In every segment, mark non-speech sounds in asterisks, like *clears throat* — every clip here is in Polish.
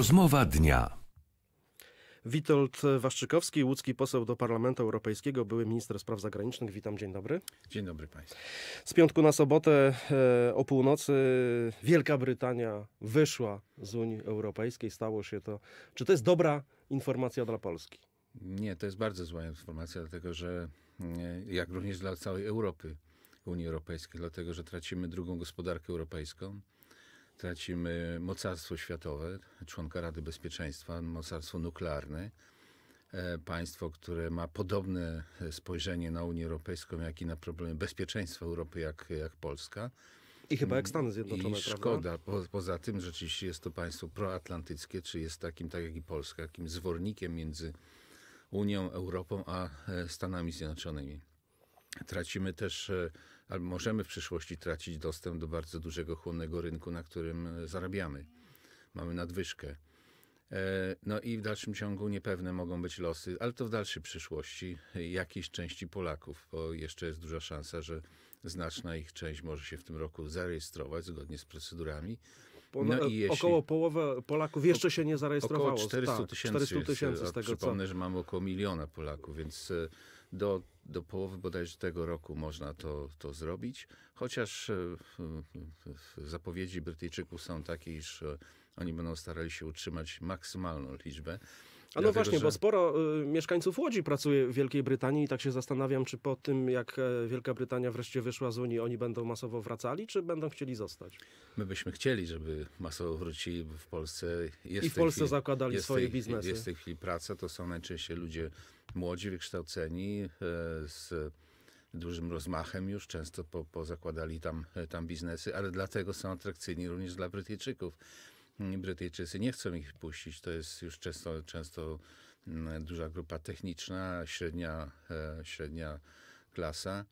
Rozmowa dnia. Witold Waszczykowski, łódzki poseł do Parlamentu Europejskiego, były minister spraw zagranicznych. Witam, dzień dobry. Dzień dobry Państwu. Z piątku na sobotę e, o północy Wielka Brytania wyszła z Unii Europejskiej. Stało się to. Czy to jest dobra informacja dla Polski? Nie, to jest bardzo zła informacja, dlatego że e, jak również dla całej Europy, Unii Europejskiej, dlatego że tracimy drugą gospodarkę europejską tracimy mocarstwo światowe, członka Rady Bezpieczeństwa, mocarstwo nuklearne, e, państwo, które ma podobne e, spojrzenie na Unię Europejską, jak i na problemy bezpieczeństwa Europy, jak, jak Polska. I chyba jak Stany Zjednoczone. I szkoda. Po, poza tym rzeczywiście jest to państwo proatlantyckie, czy jest takim, tak jak i Polska, takim zwornikiem między Unią, Europą, a e, Stanami Zjednoczonymi. Tracimy też albo możemy w przyszłości tracić dostęp do bardzo dużego, chłonnego rynku, na którym e, zarabiamy. Mamy nadwyżkę. E, no i w dalszym ciągu niepewne mogą być losy, ale to w dalszej przyszłości jakiejś części Polaków, bo jeszcze jest duża szansa, że znaczna ich część może się w tym roku zarejestrować zgodnie z procedurami. No i jeśli, około połowa Polaków jeszcze się nie zarejestrowało. Około tak, 400 tysięcy. Tak, 400 e, tysięcy z tego, Przypomnę, co... że mamy około miliona Polaków, więc do, do połowy bodajże tego roku można to, to zrobić, chociaż e, e, zapowiedzi Brytyjczyków są takie, iż e, oni będą starali się utrzymać maksymalną liczbę. A no Dlatego, właśnie, że... bo sporo y, mieszkańców Łodzi pracuje w Wielkiej Brytanii i tak się zastanawiam, czy po tym, jak Wielka Brytania wreszcie wyszła z Unii, oni będą masowo wracali, czy będą chcieli zostać? My byśmy chcieli, żeby masowo wrócili w Polsce. Jest I w Polsce chwili, zakładali swoje tej, biznesy. Jest w tej chwili praca, to są najczęściej ludzie młodzi, wykształceni, e, z dużym rozmachem już, często po, pozakładali tam, e, tam biznesy, ale dlatego są atrakcyjni również dla Brytyjczyków. Mm, Brytyjczycy nie chcą ich puścić. To jest już często, często mm, duża grupa techniczna, średnia, e, średnia klasa.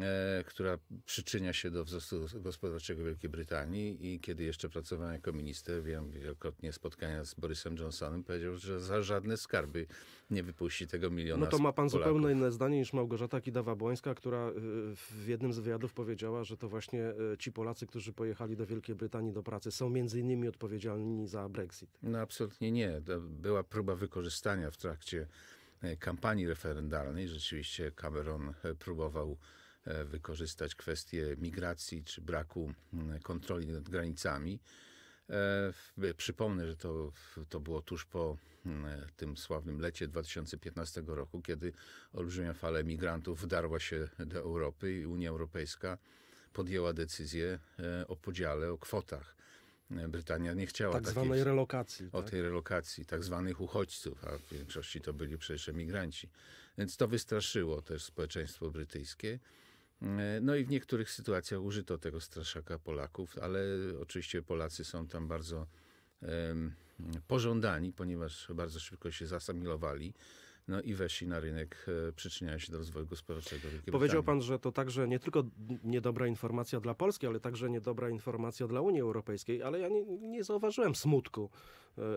E, która przyczynia się do wzrostu gospodarczego Wielkiej Brytanii i kiedy jeszcze pracowałem jako minister, wiem wielokrotnie spotkania z Borysem Johnsonem, powiedział, że za żadne skarby nie wypuści tego miliona No to ma pan Polaków. zupełnie inne zdanie niż Małgorzata Kidawa-Błońska, która e, w jednym z wywiadów powiedziała, że to właśnie e, ci Polacy, którzy pojechali do Wielkiej Brytanii do pracy są między innymi odpowiedzialni za Brexit. No absolutnie nie. Była próba wykorzystania w trakcie kampanii referendalnej. Rzeczywiście Cameron próbował E, wykorzystać kwestie migracji czy braku mm, kontroli nad granicami. E, e, przypomnę, że to, to było tuż po mm, tym sławnym lecie 2015 roku, kiedy olbrzymia fala migrantów wdarła się do Europy i Unia Europejska podjęła decyzję o podziale, o kwotach. Brytania nie chciała tak takiej, relokacji. O tak? tej relokacji, tak zwanych uchodźców, a w większości to byli przecież emigranci. Więc to wystraszyło też społeczeństwo brytyjskie. E, no i w niektórych sytuacjach użyto tego straszaka Polaków, ale oczywiście Polacy są tam bardzo pożądani, ponieważ bardzo szybko się zasamilowali no i weszli na rynek, e, przyczyniają się do rozwoju gospodarczego Wielkiej Powiedział pan, że to także nie tylko niedobra informacja dla Polski, ale także niedobra informacja dla Unii Europejskiej, ale ja nie, nie zauważyłem smutku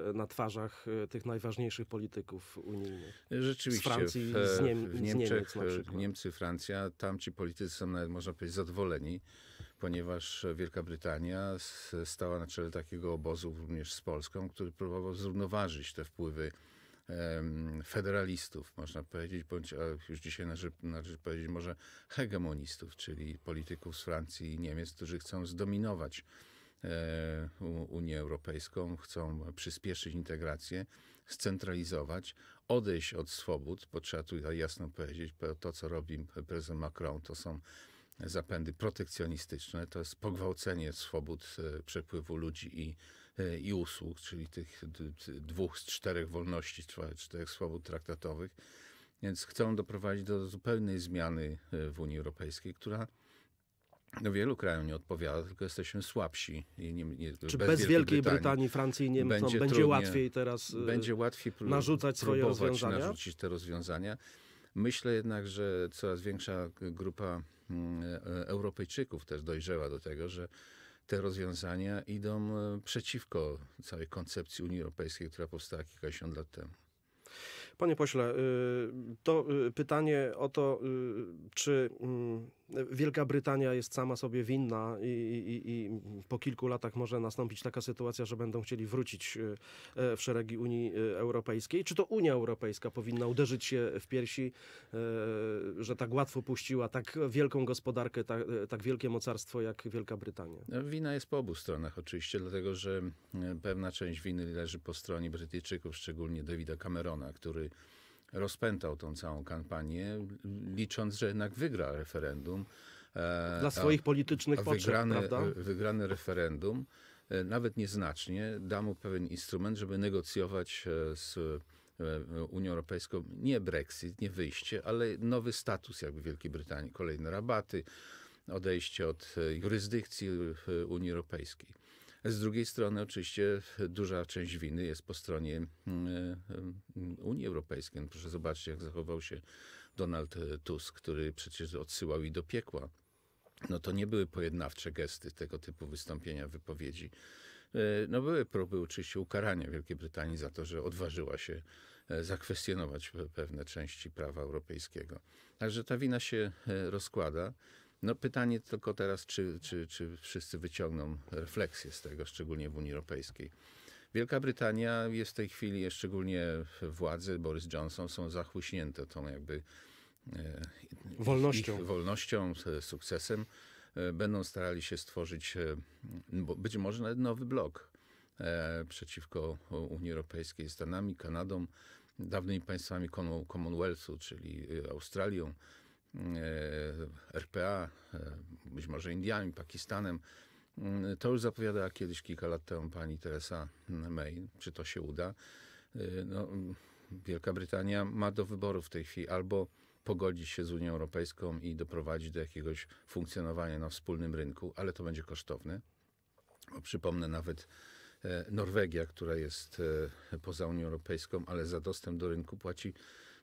e, na twarzach e, tych najważniejszych polityków unijnych. Rzeczywiście. Z Francji, w, z, Niem w Niemczech, z Niemiec Niemcy, Francja, tamci politycy są nawet, można powiedzieć, zadowoleni, ponieważ Wielka Brytania stała na czele takiego obozu również z Polską, który próbował zrównoważyć te wpływy federalistów, można powiedzieć, bądź e, już dzisiaj należy, należy powiedzieć może hegemonistów, czyli polityków z Francji i Niemiec, którzy chcą zdominować e, Unię Europejską, chcą przyspieszyć integrację, scentralizować, odejść od swobód, bo trzeba tu jasno powiedzieć, to co robi prezydent Macron, to są zapędy protekcjonistyczne, to jest pogwałcenie swobód e, przepływu ludzi i E, i usług, czyli tych dwóch z czterech wolności, czterech swobód traktatowych. Więc chcą doprowadzić do zupełnej zmiany e, w Unii Europejskiej, która no, wielu krajom nie odpowiada, tylko jesteśmy słabsi. Nie, nie, Czy bez, bez Wielkiej, Wielkiej Brytanii, Brytanii, Francji i Niemcom będzie, będzie trudnie, łatwiej teraz e, będzie łatwiej pró- narzucać swoje rozwiązania? narzucić te rozwiązania? Myślę jednak, że coraz większa grupa mm, Europejczyków też dojrzewa do tego, że te rozwiązania idą e, przeciwko całej koncepcji Unii Europejskiej, która powstała kilkadziesiąt lat temu. Panie pośle, y, to y, pytanie o to, y, czy mm, Wielka Brytania jest sama sobie winna i, i, i, po kilku latach może nastąpić taka sytuacja, że będą chcieli wrócić e, e, w szeregi Unii e, Europejskiej. Czy to Unia Europejska powinna uderzyć się w piersi, że tak łatwo puściła tak wielką gospodarkę, tak, tak wielkie mocarstwo jak Wielka Brytania? No, wina jest po obu stronach oczywiście, dlatego że pewna część winy leży po stronie Brytyjczyków, szczególnie Davida Camerona, który rozpętał tą całą kampanię, licząc, że jednak wygra referendum. E, Dla swoich a, politycznych a wygrane, potrzeb, prawda? E, wygrane referendum, e, nawet nieznacznie, da mu pewien instrument, żeby negocjować z Unią Europejską nie Brexit, nie wyjście, ale nowy status jakby Wielkiej Brytanii, kolejne rabaty, odejście od jurysdykcji Unii Europejskiej. Z drugiej strony oczywiście duża część winy jest po stronie mm, e, Unii Europejskiej. No proszę zobaczyć, jak zachował się Donald Tusk, który przecież odsyłał i do piekła no to nie były pojednawcze gesty tego typu wystąpienia, wypowiedzi. E, no były próby oczywiście ukarania Wielkiej Brytanii za to, że odważyła się e, zakwestionować pewne części prawa europejskiego. Także ta wina się rozkłada. No pytanie tylko teraz, czy, czy, czy wszyscy wyciągną refleksję z tego, szczególnie w Unii Europejskiej. Wielka Brytania jest w tej chwili, szczególnie władze Boris Johnson są zachłyśnięte tą jakby e, wolnością, wolnością sukcesem. E, będą starali się stworzyć e, być może nawet nowy blok przeciwko Unii Europejskiej, Stanami, Kanadą, dawnymi państwami Commonwealthu, czyli Australią, E, RPA, e, być może Indiami, Pakistanem. Mm, to już zapowiadała kiedyś kilka lat temu pani Teresa May. Czy to się uda? E, no, Wielka Brytania ma do wyboru w tej chwili albo pogodzić się z Unią Europejską i doprowadzić do jakiegoś funkcjonowania na wspólnym rynku, ale to będzie kosztowne. Bo przypomnę nawet Norwegia, która jest poza Unią Europejską, ale za dostęp do rynku płaci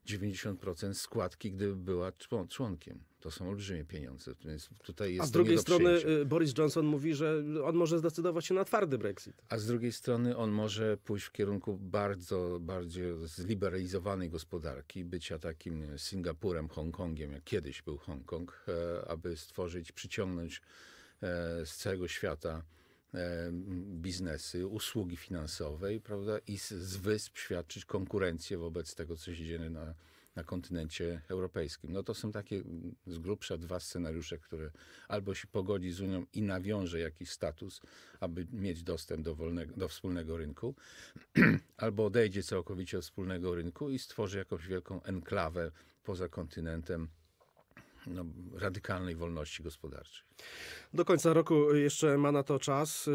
90% składki, gdyby była członkiem. To są olbrzymie pieniądze. Więc tutaj jest A z drugiej strony y, Boris Johnson mówi, że on może zdecydować się na twardy Brexit. A z drugiej strony on może pójść w kierunku bardzo, bardziej zliberalizowanej gospodarki, bycia takim Singapurem, Hongkongiem, jak kiedyś był Hongkong, e, aby stworzyć, przyciągnąć e, z całego świata E, biznesy, usługi finansowej, prawda, i z, z wysp świadczyć konkurencję wobec tego, co się dzieje na, na kontynencie europejskim. No to są takie z grubsza dwa scenariusze, które albo się pogodzi z Unią i nawiąże jakiś status, aby mieć dostęp do, wolnego, do wspólnego rynku, *clears throat* albo odejdzie całkowicie od wspólnego rynku i stworzy jakąś wielką enklawę poza kontynentem no, radykalnej wolności gospodarczej. Do końca roku jeszcze ma na to czas, y,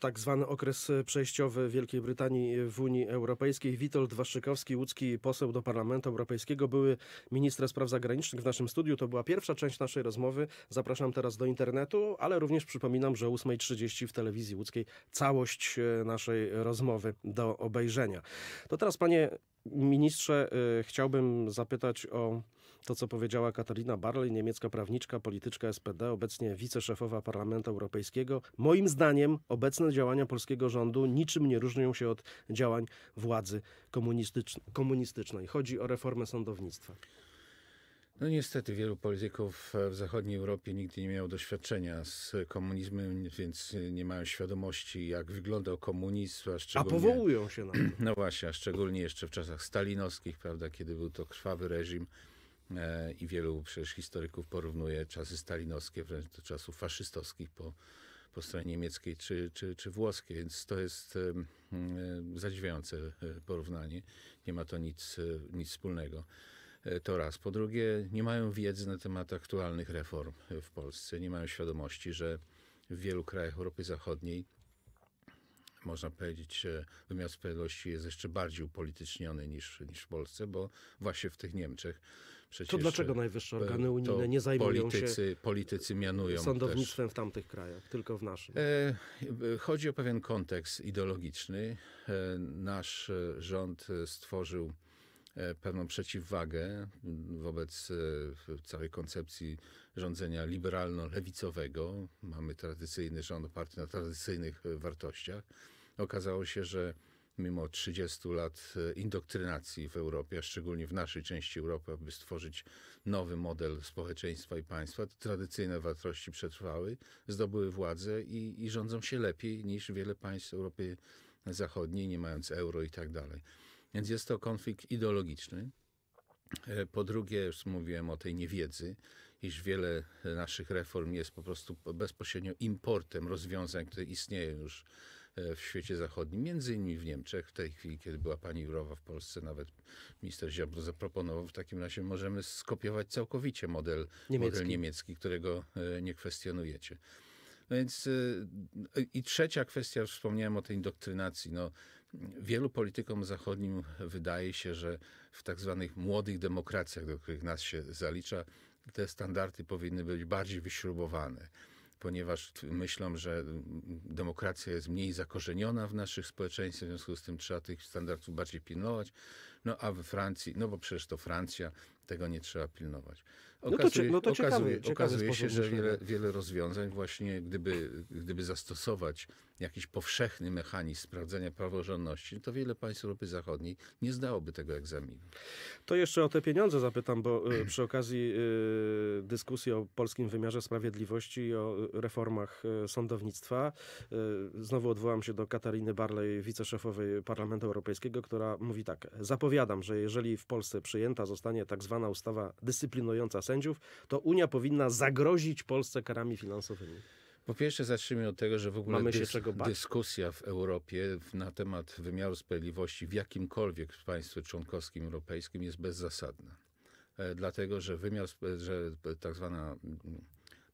tak zwany okres przejściowy Wielkiej Brytanii w Unii Europejskiej. Witold Waszykowski, łódzki poseł do Parlamentu Europejskiego, były minister spraw zagranicznych w naszym studiu. To była pierwsza część naszej rozmowy. Zapraszam teraz do internetu, ale również przypominam, że o 8.30 w telewizji łódzkiej całość y, naszej rozmowy do obejrzenia. To teraz, panie ministrze, y, chciałbym zapytać o to, co powiedziała Katarina Barley, niemiecka prawniczka, polityczka SPD, obecnie wiceszefowa Parlamentu Europejskiego, moim zdaniem obecne działania polskiego rządu niczym nie różnią się od działań władzy komunistycznej. Chodzi o reformę sądownictwa. No niestety wielu polityków w zachodniej Europie nigdy nie miało doświadczenia z komunizmem, więc nie mają świadomości, jak wyglądał komunizm. A, szczególnie, a powołują się na to. *clears throat* No właśnie, a szczególnie jeszcze w czasach stalinowskich, prawda, kiedy był to krwawy reżim E, i wielu przecież historyków porównuje czasy stalinowskie wręcz do czasów faszystowskich po, po stronie niemieckiej czy, czy, czy włoskiej, więc to jest e, e, zadziwiające porównanie. Nie ma to nic, nic wspólnego. To raz. Po drugie, nie mają wiedzy na temat aktualnych reform w Polsce. Nie mają świadomości, że w wielu krajach Europy Zachodniej można powiedzieć, że wymiar sprawiedliwości jest jeszcze bardziej upolityczniony niż, niż w Polsce, bo właśnie w tych Niemczech Przecież to dlaczego najwyższe e, organy unijne nie zajmują politycy, się politycy mianują sądownictwem też. w tamtych krajach, tylko w naszym? E, e, chodzi o pewien kontekst ideologiczny. Nasz rząd stworzył pewną przeciwwagę mm, wobec całej koncepcji rządzenia liberalno-lewicowego. Mamy tradycyjny rząd oparty na tradycyjnych wartościach. Okazało się, że mimo 30 lat e, indoktrynacji w Europie, a szczególnie w naszej części Europy, aby stworzyć nowy model społeczeństwa i państwa, tradycyjne wartości przetrwały, zdobyły władzę i, i rządzą się lepiej niż wiele państw Europy Zachodniej, nie mając euro i tak dalej. Więc jest to konflikt ideologiczny. E, po drugie, już mówiłem o tej niewiedzy, iż wiele naszych reform jest po prostu bezpośrednio importem rozwiązań, które istnieją już E, w świecie zachodnim, między innymi w Niemczech. W tej chwili, kiedy była pani Jurowa w Polsce, nawet minister Ziobro zaproponował, w takim razie możemy skopiować całkowicie model niemiecki, model niemiecki którego e, nie kwestionujecie. No więc e, i trzecia kwestia, już wspomniałem o tej indoktrynacji. No, wielu politykom zachodnim wydaje się, że w tak zwanych młodych demokracjach, do których nas się zalicza, te standardy powinny być bardziej wyśrubowane ponieważ myślą, że demokracja jest mniej zakorzeniona w naszych społeczeństwach, w związku z tym trzeba tych standardów bardziej pilnować. No a we Francji, no bo przecież to Francja, tego nie trzeba pilnować. Okazuje, no to, no to okazuje, no ciekawy, ciekawy okazuje się, że wiele, wiele rozwiązań właśnie, gdyby, gdyby zastosować jakiś powszechny mechanizm sprawdzenia praworządności, to wiele państw Europy Zachodniej nie zdałoby tego egzaminu. To jeszcze o te pieniądze zapytam, bo e, *clears throat* przy okazji e, dyskusji o polskim wymiarze sprawiedliwości i o e, reformach sądownictwa, znowu odwołam się do Katariny Barley, wiceszefowej Parlamentu Europejskiego, która mówi tak, zapowiadam, że jeżeli w Polsce przyjęta zostanie tak zwana ustawa dyscyplinująca sędziów, to Unia powinna zagrozić Polsce karami finansowymi. Po pierwsze, zacznijmy od tego, że w ogóle dys dyskusja w Europie na temat wymiaru sprawiedliwości w jakimkolwiek państwie członkowskim europejskim jest bezzasadna. E, dlatego, że wymiar, że tak zwana mm,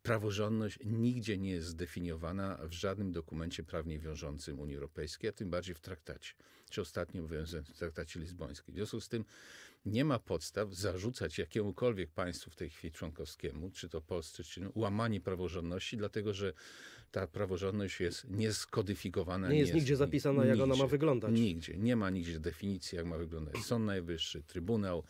praworządność nigdzie nie jest zdefiniowana w żadnym dokumencie prawnie wiążącym Unii Europejskiej, a tym bardziej w traktacie, czy ostatnio obowiązującym w traktacie lizbońskim. W związku z tym nie ma podstaw zarzucać jakiemukolwiek państwu w tej chwili członkowskiemu, czy to Polsce, czy no, łamanie praworządności, dlatego że ta praworządność jest nieskodyfikowana. Nie jest, nigdzie jest, zapisana, nigdzie, jak ona ma wyglądać. Nigdzie. Nie ma nigdzie definicji, jak ma wyglądać Sąd Najwyższy, Trybunał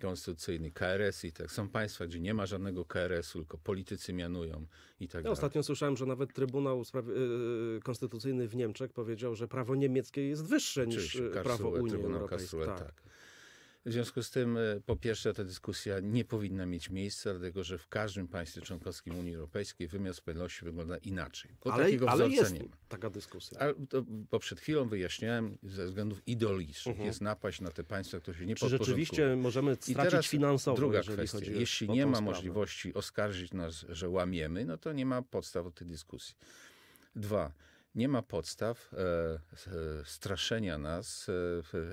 Konstytucyjny, KRS i tak. Są państwa, gdzie nie ma żadnego KRS-u, tylko politycy mianują i tak ja Ostatnio słyszałem, że nawet Trybunał Spraw- y, y, Konstytucyjny w Niemczech powiedział, że prawo niemieckie jest wyższe Oczywiście, niż y, prawo Unii Europejskiej. Tak. tak. W związku z tym, e, po pierwsze, ta dyskusja nie powinna mieć miejsca, dlatego że w każdym państwie członkowskim Unii Europejskiej wymiar sprawiedliwości wygląda inaczej. Bo ale, takiego ale nie ma. taka dyskusja. A, to, bo przed chwilą wyjaśniałem, ze względów ideologicznych uh mhm. -huh. jest napaść na te państwa, które się nie Czy rzeczywiście możemy stracić I teraz finansowo, druga kwestia. Jeśli nie ma sprawę. możliwości oskarżyć nas, że łamiemy, no to nie ma podstaw do tej dyskusji. Dwa nie ma podstaw e, e, straszenia nas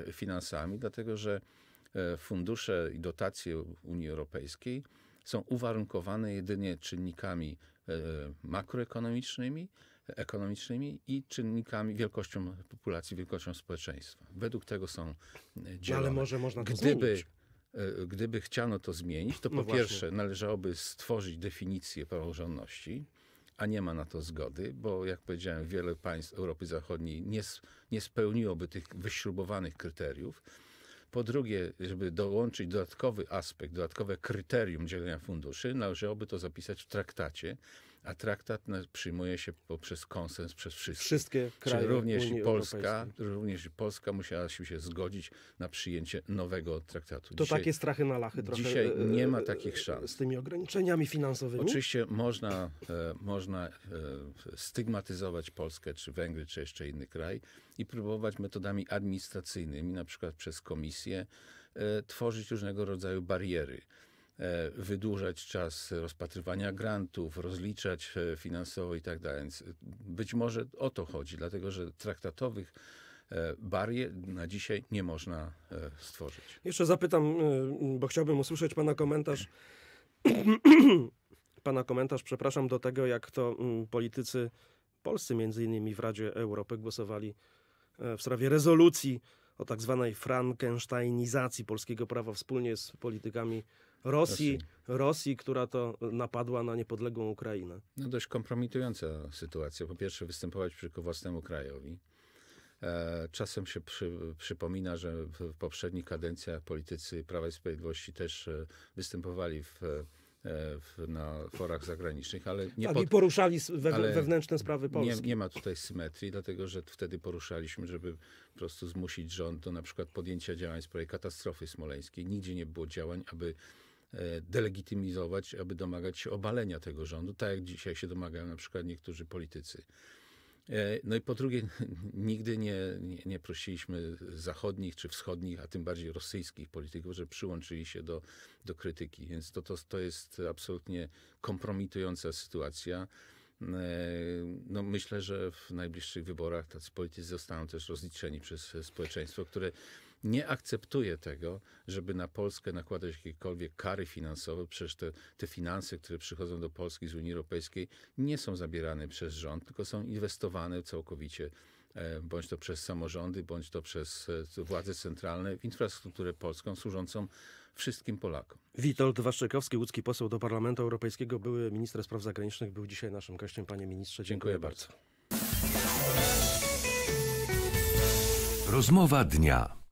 e, finansami, dlatego że E, fundusze i dotacje Unii Europejskiej są uwarunkowane jedynie czynnikami e, makroekonomicznymi, ekonomicznymi i czynnikami, wielkością populacji, wielkością społeczeństwa. Według tego są e, no, dzielone. No ale może można to Gdyby zmienić gdyby chciano to zmienić, to no po no pierwsze należałoby stworzyć definicję praworządności, a nie ma na to zgody, bo jak powiedziałem, wiele państw Europy Zachodniej nie, nie spełniłoby tych wyśrubowanych kryteriów. Po drugie, żeby dołączyć dodatkowy aspekt, dodatkowe kryterium dzielenia funduszy, należałoby to zapisać w traktacie, a traktat przyjmuje się poprzez konsens przez wszystkie. kraje Czyli również Unii i Polska, również Polska musiała się zgodzić na przyjęcie nowego traktatu. To dzisiaj, takie strachy na lachy trochę. Dzisiaj e, nie ma takich szans. Z tymi ograniczeniami finansowymi? Oczywiście można, e, można e, stygmatyzować Polskę, czy Węgry, czy jeszcze inny kraj i próbować metodami administracyjnymi, na przykład przez komisję, tworzyć różnego rodzaju bariery. E, wydłużać czas rozpatrywania grantów, rozliczać e, finansowo i tak dalej. Więc być może o to chodzi, dlatego że traktatowych e, barier na dzisiaj nie można stworzyć. Jeszcze zapytam, bo chciałbym usłyszeć pana komentarz. *clears throat* pana komentarz, przepraszam, do tego, jak to mm, politycy polscy, między innymi w Radzie Europy, głosowali w sprawie rezolucji o tak zwanej frankensteinizacji polskiego prawa wspólnie z politykami Rosji, Rosji, która to napadła na niepodległą Ukrainę. No dość kompromitująca sytuacja. Po pierwsze występować przeciwko własnemu krajowi. E, czasem się przy, przypomina, że w, poprzednich kadencjach politycy Prawa i Sprawiedliwości też e, występowali w e, w, na forach zagranicznych, ale nie tak, pod... i poruszali we, ale wewnętrzne sprawy Polski. Nie, nie, ma tutaj symetrii, dlatego że wtedy poruszaliśmy, żeby po prostu zmusić rząd do na przykład podjęcia działań w sprawie katastrofy smoleńskiej. Nigdzie nie było działań, aby E, delegitymizować, aby domagać się obalenia tego rządu, tak jak dzisiaj się domagają na przykład niektórzy politycy. E, no i po drugie, *laughs* nigdy nie, nie, nie, prosiliśmy zachodnich czy wschodnich, a tym bardziej rosyjskich polityków, że przyłączyli się do, do krytyki. Więc to, to, to jest absolutnie kompromitująca sytuacja. E, no myślę, że w najbliższych wyborach tacy politycy zostaną też rozliczeni przez społeczeństwo, które nie akceptuje tego, żeby na Polskę nakładać jakiekolwiek kary finansowe. Przecież te, te finanse, które przychodzą do Polski z Unii Europejskiej, nie są zabierane przez rząd, tylko są inwestowane całkowicie e, bądź to przez samorządy, bądź to przez e, władze centralne w infrastrukturę polską służącą wszystkim Polakom. Witold Waszczykowski, łódzki poseł do Parlamentu Europejskiego, były minister spraw zagranicznych, był dzisiaj naszym gościem. Panie ministrze, dziękuję, dziękuję bardzo. bardzo. Rozmowa dnia.